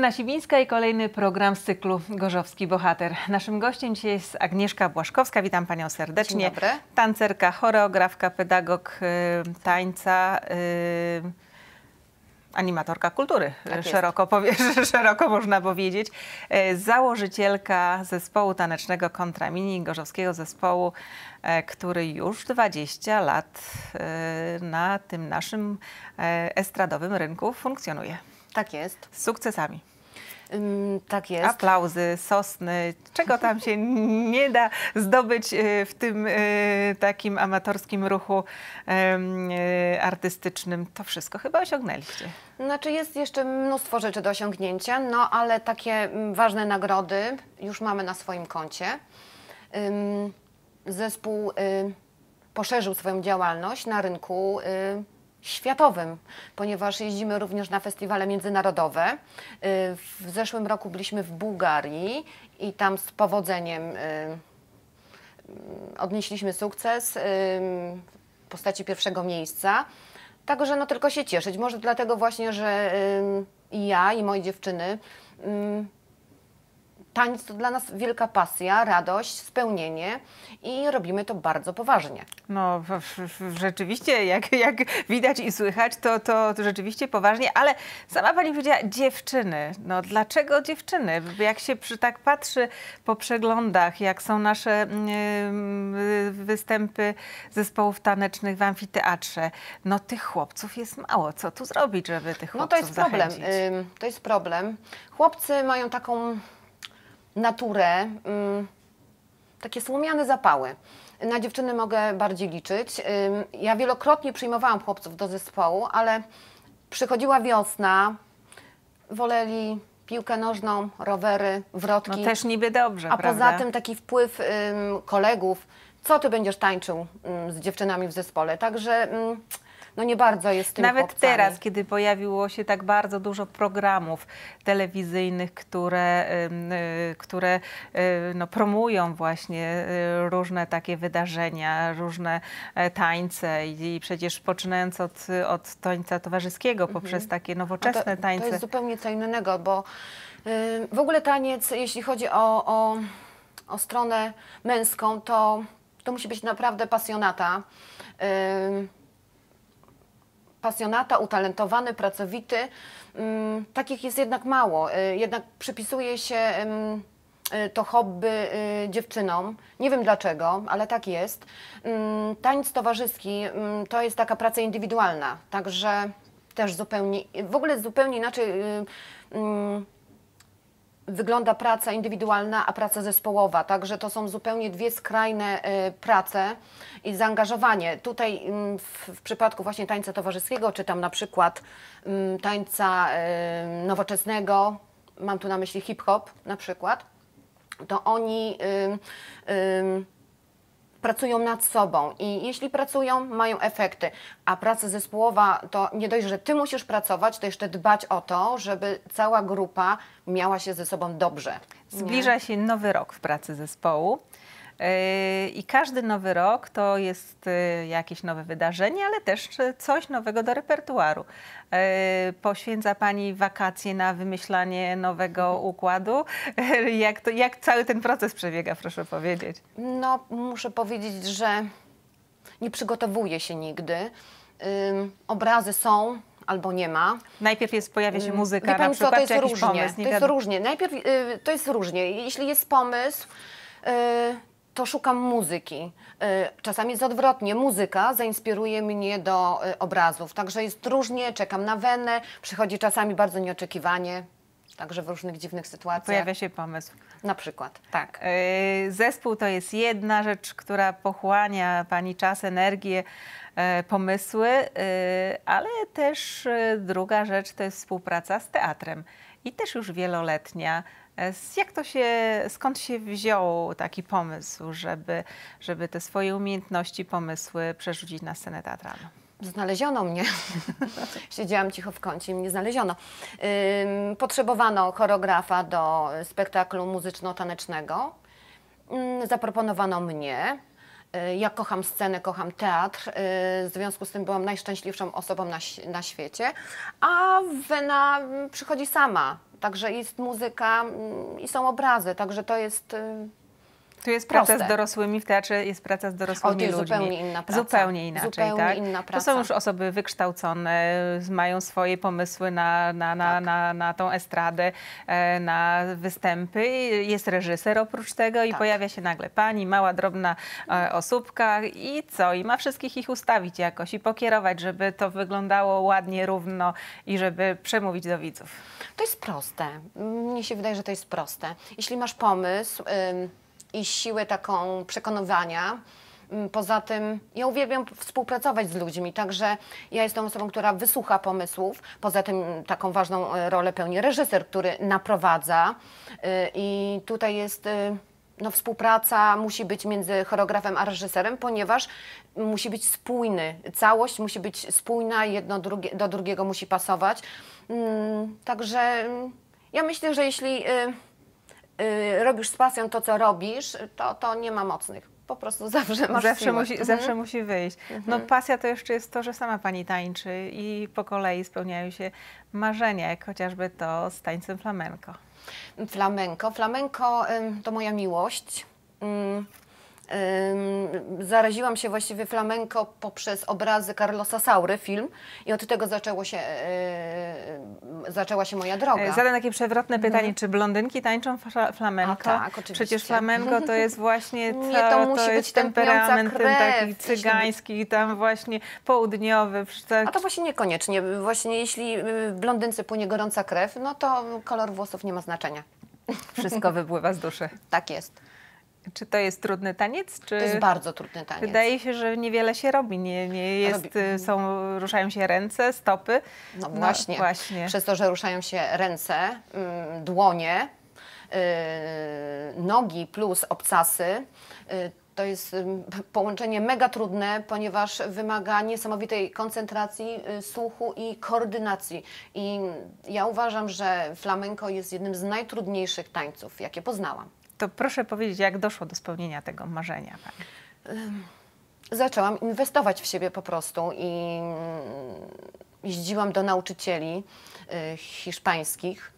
Justyna Siwińska i kolejny program z cyklu Gorzowski Bohater. Naszym gościem dzisiaj jest Agnieszka Błaszkowska. Witam Panią serdecznie. Dzień dobry. Tancerka, choreografka, pedagog y, tańca. Y, animatorka kultury, tak szeroko, powie, szeroko można powiedzieć, e, założycielka zespołu tanecznego kontra mini gorzowskiego zespołu, e, który już 20 lat e, na tym naszym estradowym rynku funkcjonuje. Tak jest. Z sukcesami. Tak jest. Aplauzy, sosny, czego tam się nie da zdobyć y, w tym y, takim amatorskim ruchu y, artystycznym. To wszystko chyba osiągnęliście. Znaczy jest jeszcze mnóstwo rzeczy do osiągnięcia, no ale takie mm, ważne nagrody już mamy na swoim koncie. Zespół poszerzył swoją działalność na rynku światowym, ponieważ jeździmy również na festiwale międzynarodowe. Y, w zeszłym roku byliśmy w Bułgarii i tam z powodzeniem y, odnieśliśmy sukces y, w postaci pierwszego miejsca. Także no tylko się cieszyć. Może dlatego właśnie, że i ja i moje dziewczyny Taniec to dla nas wielka pasja, radość, spełnienie i robimy to bardzo poważnie. No rzeczywiście, jak, jak widać i słychać, to, to, rzeczywiście poważnie, ale sama Pani powiedziała dziewczyny. No dlaczego dziewczyny? Jak się przy, tak patrzy po przeglądach, jak są nasze yy, występy zespołów tanecznych w amfiteatrze, no tych chłopców jest mało. Co tu zrobić, żeby tych chłopców No to jest problem. Yy, to jest problem. Chłopcy mają taką naturę, mm, takie słomiane zapały. Na dziewczyny mogę bardziej liczyć. Ja wielokrotnie przyjmowałam chłopców do zespołu, ale przychodziła wiosna, woleli piłkę nożną, rowery, wrotki. No też niby dobrze, A prawda? poza tym taki wpływ kolegów, co ty będziesz tańczył z dziewczynami w zespole. Także no nie bardzo jest tym Nawet chłopcami. teraz, kiedy pojawiło się tak bardzo dużo programów telewizyjnych, które, y, które y, no, promują właśnie y, różne takie wydarzenia, różne e, tańce i przecież poczynając od, od tańca towarzyskiego mhm. poprzez takie no nowoczesne to, tańce. To jest zupełnie co innego, bo w ogóle taniec, jeśli chodzi o, o, o stronę męską, to, to musi być naprawdę pasjonata pasjonata, utalentowany, pracowity, mm, takich jest jednak mało. Y, jednak przypisuje się y, to hobby y, dziewczynom. Nie wiem dlaczego, ale tak jest. Mm, tańc towarzyski mm, to jest taka praca indywidualna, także też zupełnie, w ogóle zupełnie inaczej wygląda praca indywidualna, a praca zespołowa. Także to są zupełnie dwie skrajne y, prace i zaangażowanie. Tutaj mm, w, przypadku właśnie tańca towarzyskiego, czy tam na przykład mm, tańca y, nowoczesnego, mam tu na myśli hip-hop na przykład, to oni y, pracują nad sobą i jeśli pracują, mają efekty. A praca zespołowa to nie dość, że ty musisz pracować, to jeszcze dbać o to, żeby cała grupa miała się ze sobą dobrze. Zbliża nie? się nowy rok w pracy zespołu. Yy, I każdy nowy rok to jest y, jakieś nowe wydarzenie, ale też coś nowego do repertuaru. Yy, poświęca Pani wakacje na wymyślanie nowego mhm. układu? Jak, to, jak cały ten proces przebiega, proszę powiedzieć? No, muszę powiedzieć, że nie przygotowuję się nigdy. Obrazy są, albo nie ma. Najpierw jest, pojawia się muzyka Wie na pani, przykład, to jest różnie. Pomysł, to jest różnie. Najpierw y, to jest różnie. Jeśli jest pomysł, y, to szukam muzyki. Y, czasami jest odwrotnie. Muzyka zainspiruje mnie do y, obrazów. Także jest różnie, czekam na wenę, przychodzi czasami bardzo nieoczekiwanie. Także w różnych dziwnych sytuacjach. Pojawia się pomysł. Na przykład. Tak. Y, zespół to jest jedna rzecz, która pochłania Pani czas, energię, pomysły, ale też druga rzecz to jest współpraca z teatrem i też już wieloletnia. Jak to się, skąd się wziął taki pomysł, żeby, żeby te swoje umiejętności, pomysły przerzucić na scenę teatralną? Znaleziono mnie. Siedziałam cicho w kącie i mnie znaleziono. potrzebowano choreografa do spektaklu muzyczno-tanecznego. zaproponowano mnie. Y, ja kocham scenę, kocham teatr, y, w związku z tym byłam najszczęśliwszą osobą na, na świecie, a Wena mm, przychodzi sama, także jest muzyka mm, i są obrazy, także to jest y, tu jest proste. praca z dorosłymi w teatrze, jest praca z dorosłymi o, to jest ludźmi. zupełnie inna praca. Zupełnie inaczej, zupełnie tak? Inna praca. To są już osoby wykształcone, mają swoje pomysły na, na, na, tak. na, na tą estradę, e, na występy. Jest reżyser oprócz tego i tak. pojawia się nagle pani, mała, drobna e, osóbka i co? I ma wszystkich ich ustawić jakoś i pokierować, żeby to wyglądało ładnie, równo i żeby przemówić do widzów. To jest proste. Mnie się wydaje, że to jest proste. Jeśli masz pomysł... Y i siłę taką przekonywania. Mm, poza tym ja uwielbiam współpracować z ludźmi, także ja jestem osobą, która wysłucha pomysłów. Poza tym taką ważną e, rolę pełni reżyser, który naprowadza. E, I tutaj jest e, no, współpraca musi być między choreografem a reżyserem, ponieważ musi być spójny. Całość musi być spójna, jedno drugie, do drugiego musi pasować. Mm, także ja myślę, że jeśli. Y, robisz z pasją to, co robisz, to, to nie ma mocnych. Po prostu zawsze masz zawsze musi, mhm. Zawsze musi wyjść. No mhm. pasja to jeszcze jest to, że sama pani tańczy i po kolei spełniają się marzenia, jak chociażby to z tańcem flamenko. Flamenko. Flamenko to moja miłość zaraziłam się właściwie flamenko poprzez obrazy Carlosa Saury, film i od tego zaczęło się, e, e, zaczęła się moja droga. E, zadam takie przewrotne mhm. pytanie, czy blondynki tańczą flamenko? A tak, oczywiście. Przecież flamenko to jest właśnie to, Nie, to, musi to być temperament krew, taki cygański, tam właśnie południowy. Tak. A to właśnie niekoniecznie. Właśnie jeśli y, blondynce płynie gorąca krew, no to kolor włosów nie ma znaczenia. Wszystko wypływa z duszy. Tak jest. Czy to jest trudny taniec? to jest bardzo trudny taniec. Wydaje się, że niewiele się robi. Nie, nie no jest, robi. Y, są, ruszają się ręce, stopy. No, no właśnie. właśnie. Przez to, że ruszają się ręce, mm, dłonie, y, nogi plus obcasy, y, to jest mm, połączenie mega trudne, ponieważ wymaga niesamowitej koncentracji słuchu i koordynacji. I ja uważam, że flamenko jest jednym z najtrudniejszych tańców, jakie poznałam. To proszę powiedzieć, jak doszło do spełnienia tego marzenia? Tak? Zaczęłam inwestować w siebie po prostu i mm, jeździłam do nauczycieli. Y, hiszpańskich,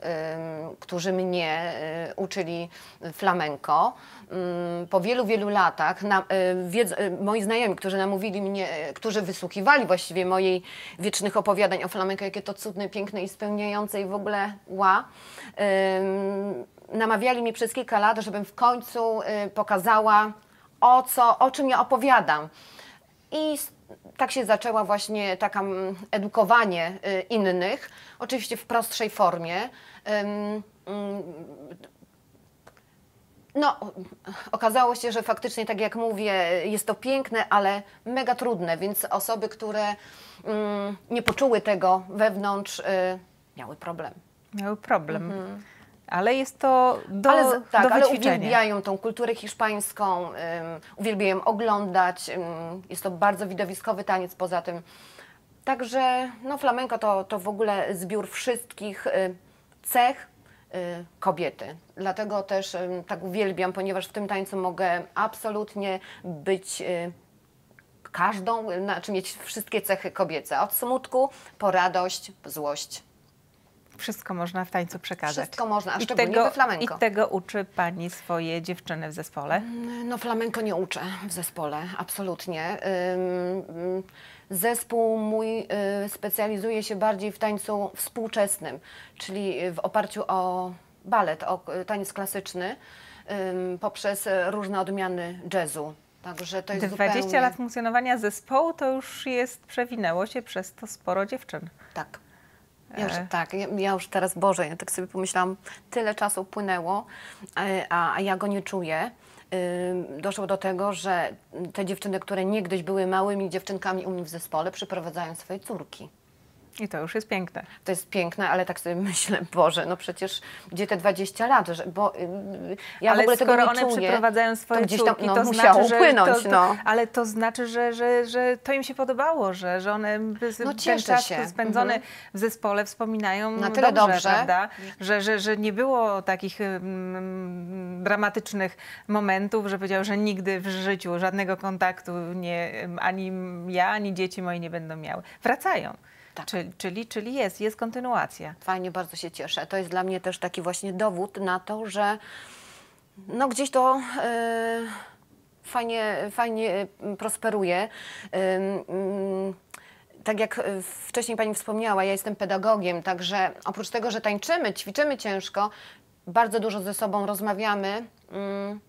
y, którzy mnie y, uczyli flamenko. Mm, po wielu, wielu latach na, moi znajomi, którzy namówili mnie, którzy wysłuchiwali właściwie mojej wiecznych opowiadań o flamenko, jakie to cudne, piękne i spełniające i w ogóle ła namawiali mnie przez kilka lat, żebym w końcu pokazała, o, co, o czym ja opowiadam. I tak się zaczęła właśnie taka mm, edukowanie y, innych, oczywiście w prostszej formie. Mm, no, okazało się, że faktycznie, tak jak mówię, jest to piękne, ale mega trudne, więc osoby, które mm, nie poczuły tego wewnątrz, y, miały problem. Miały problem. Mhm ale jest to do ale, Tak, do ale uwielbiają tą kulturę hiszpańską, um, uwielbiają ją oglądać, um, jest to bardzo widowiskowy taniec poza tym. Także no, flamenko to, to w ogóle zbiór wszystkich y, cech y, kobiety. Dlatego też tak uwielbiam, ponieważ w tym tańcu mogę absolutnie być y, każdą, znaczy mieć wszystkie cechy kobiece. Od smutku po radość, złość wszystko można w tańcu przekazać. Wszystko można, a I szczególnie tego, we flamenko. I tego uczy Pani swoje dziewczyny w zespole? Mm, no flamenko nie uczę w zespole, absolutnie. zespół mój y, specjalizuje się bardziej w tańcu współczesnym, czyli w oparciu o balet, o y, taniec klasyczny, poprzez różne odmiany jazzu. Także to jest 20 zupełnie... lat funkcjonowania zespołu to już jest, przewinęło się przez to sporo dziewczyn. Tak. Ja już, tak, ja, już teraz, Boże, ja tak sobie pomyślałam, tyle czasu płynęło, e, a, a ja go nie czuję. Doszło do tego, że te dziewczyny, które niegdyś były małymi dziewczynkami u mnie w zespole, przyprowadzają swoje córki. I to już jest piękne. To jest piękne, ale tak sobie myślę, Boże, no przecież gdzie te 20 lat, że, bo y, ja ale w ogóle skoro tego nie one czuję, przeprowadzają swoje to gdzieś tam, córki, no, to musiało znaczy, upłynąć, to, no. To, ale to znaczy, że, że, że to im się podobało, że, że one no, ten czas się. spędzony mhm. w zespole wspominają Na tyle dobrze, dobrze. Że, że, że nie było takich mm, mm, dramatycznych momentów, że powiedział, że nigdy w życiu żadnego kontaktu nie, ani ja, ani dzieci moje nie będą miały. Wracają. Tak. Czyli, czyli, czyli jest, jest kontynuacja. Fajnie, bardzo się cieszę. To jest dla mnie też taki właśnie dowód na to, że no gdzieś to... Yy fajnie, fajnie mm, prosperuje. Mm, tak jak y, wcześniej Pani wspomniała, ja jestem pedagogiem, także oprócz tego, że tańczymy, ćwiczymy ciężko, bardzo dużo ze sobą rozmawiamy. Mm,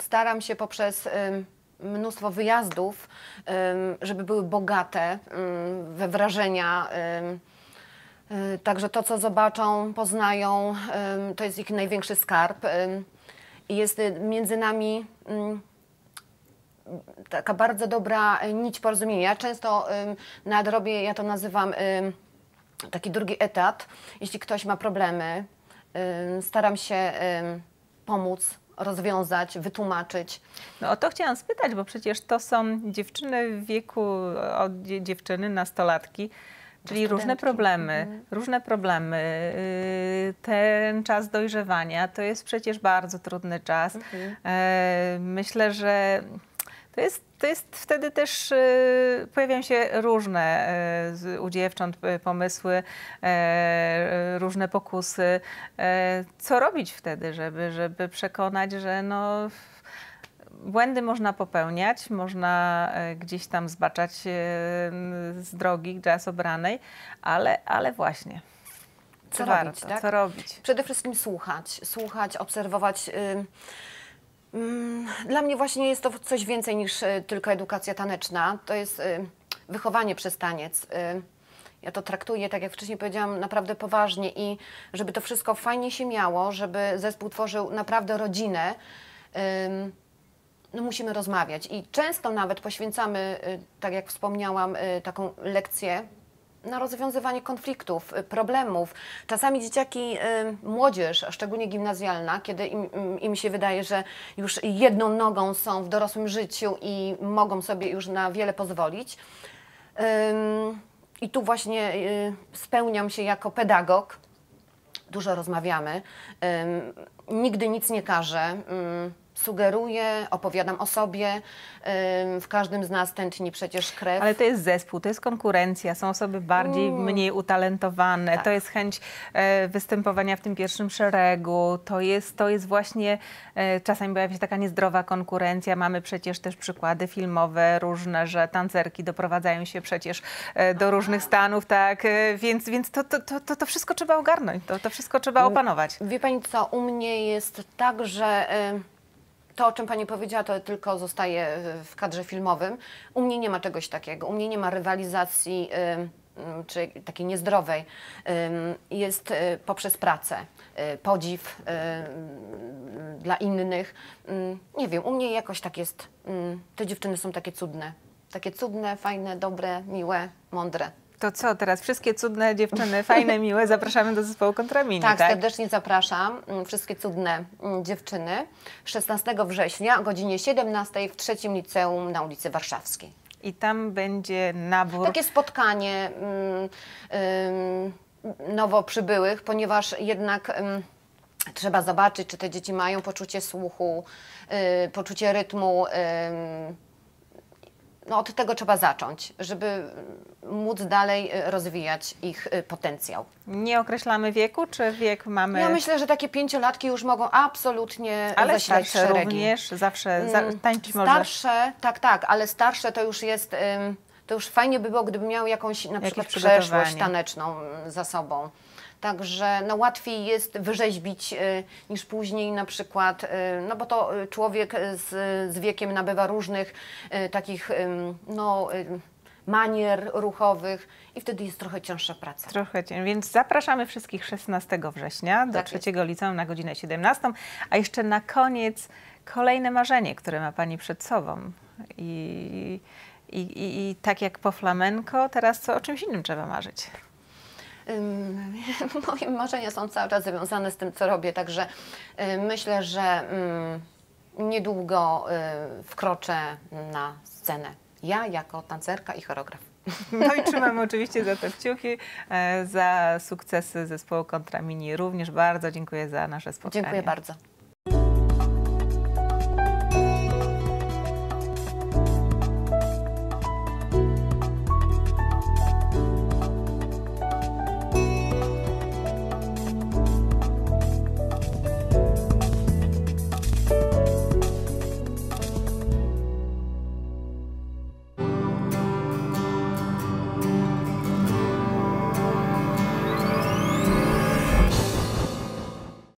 staram się poprzez mnóstwo wyjazdów, żeby były bogate we wrażenia. E, także to, co zobaczą, poznają, to jest ich największy skarb. I jest między nami taka bardzo dobra nić porozumienia. Ja często nadrobię, ja to nazywam taki drugi etat. Jeśli ktoś ma problemy, staram się pomóc, rozwiązać, wytłumaczyć? No o to chciałam spytać, bo przecież to są dziewczyny w wieku od dziewczyny, nastolatki, Czyli różne problemy, mhm. różne problemy. Y, ten czas dojrzewania to jest przecież bardzo trudny czas. Mhm. E, myślę, że to jest, to jest wtedy też y, pojawiają się różne y, u dziewcząt y, pomysły, różne pokusy. co robić wtedy, żeby, żeby przekonać, że no, błędy można popełniać, można gdzieś tam zbaczać z drogi jazz obranej, ale, ale właśnie. Co, co robić, warto, tak? co robić? Przede wszystkim słuchać, słuchać, obserwować. Mm, dla mnie właśnie jest to coś więcej niż y, tylko edukacja taneczna. To jest y, wychowanie przez taniec. Y, ja to traktuję, tak jak wcześniej powiedziałam, naprawdę poważnie i żeby to wszystko fajnie się miało, żeby zespół tworzył naprawdę rodzinę, no musimy rozmawiać. I często nawet poświęcamy, tak jak wspomniałam, taką lekcję na rozwiązywanie konfliktów, y, problemów. Czasami dzieciaki, y, młodzież, szczególnie gimnazjalna, kiedy im, im się wydaje, że już jedną nogą są w dorosłym życiu i mogą sobie już na wiele pozwolić. I tu właśnie y, spełniam się jako pedagog. Dużo rozmawiamy. Nigdy nic nie każę sugeruję, opowiadam o sobie. W każdym z nas tętni przecież krew. Ale to jest zespół, to jest konkurencja, są osoby bardziej, mm. mniej utalentowane, tak. to jest chęć e, występowania w tym pierwszym szeregu, to jest, to jest właśnie, e, czasami pojawia się taka niezdrowa konkurencja, mamy przecież też przykłady filmowe różne, że tancerki doprowadzają się przecież e, do różnych stanów, tak, więc, więc to, to, to, to wszystko trzeba ogarnąć, to, to wszystko trzeba mm. opanować. Wie Pani co, u mnie jest tak, że... Y to, o czym Pani powiedziała, to tylko zostaje w kadrze filmowym. U mnie nie ma czegoś takiego. U mnie nie ma rywalizacji czy takiej niezdrowej, jest y, poprzez pracę, y, podziw dla innych. Nie wiem, u mnie jakoś tak jest. Te dziewczyny są takie cudne. Takie cudne, fajne, dobre, miłe, mądre. To co teraz? Wszystkie cudne dziewczyny, fajne, miłe, zapraszamy do zespołu Kontramini, tak? Tak, serdecznie zapraszam mm, wszystkie cudne mm, dziewczyny 16 września o godzinie 17 w trzecim liceum na ulicy Warszawskiej. I tam będzie nabór. Takie spotkanie um, nowo przybyłych, ponieważ jednak... Um, trzeba zobaczyć, czy te dzieci mają poczucie słuchu, y, poczucie rytmu no od tego trzeba zacząć, żeby móc dalej y, rozwijać ich y, potencjał. Nie określamy wieku, czy wiek mamy? Ja myślę, że takie pięciolatki już mogą absolutnie y, ale zasilać starsze szeregi. również, zawsze za, mm, tańczyć może. Starsze, tak, tak, ale starsze to już jest... to już fajnie by było, gdyby miały jakąś na przykład przeszłość taneczną mm, za sobą. Także no, łatwiej jest wyrzeźbić y, niż później na przykład, y, no bo to y, człowiek z, z wiekiem nabywa różnych takich no, manier ruchowych i wtedy jest trochę cięższa praca. Trochę cięższa, więc zapraszamy wszystkich 16 września do tak trzeciego jest. liceum na godzinę 17. A jeszcze na koniec kolejne marzenie, które ma Pani przed sobą. I, i, i, i tak jak po flamenko, teraz co o czymś innym trzeba marzyć. moje marzenia są cały czas związane z tym, co robię, także y, myślę, że niedługo y, wkroczę na scenę. Ja jako tancerka i choreograf. No i trzymamy oczywiście za te kciuki, e, za sukcesy zespołu Kontramini również. Bardzo dziękuję za nasze spotkanie. Dziękuję bardzo.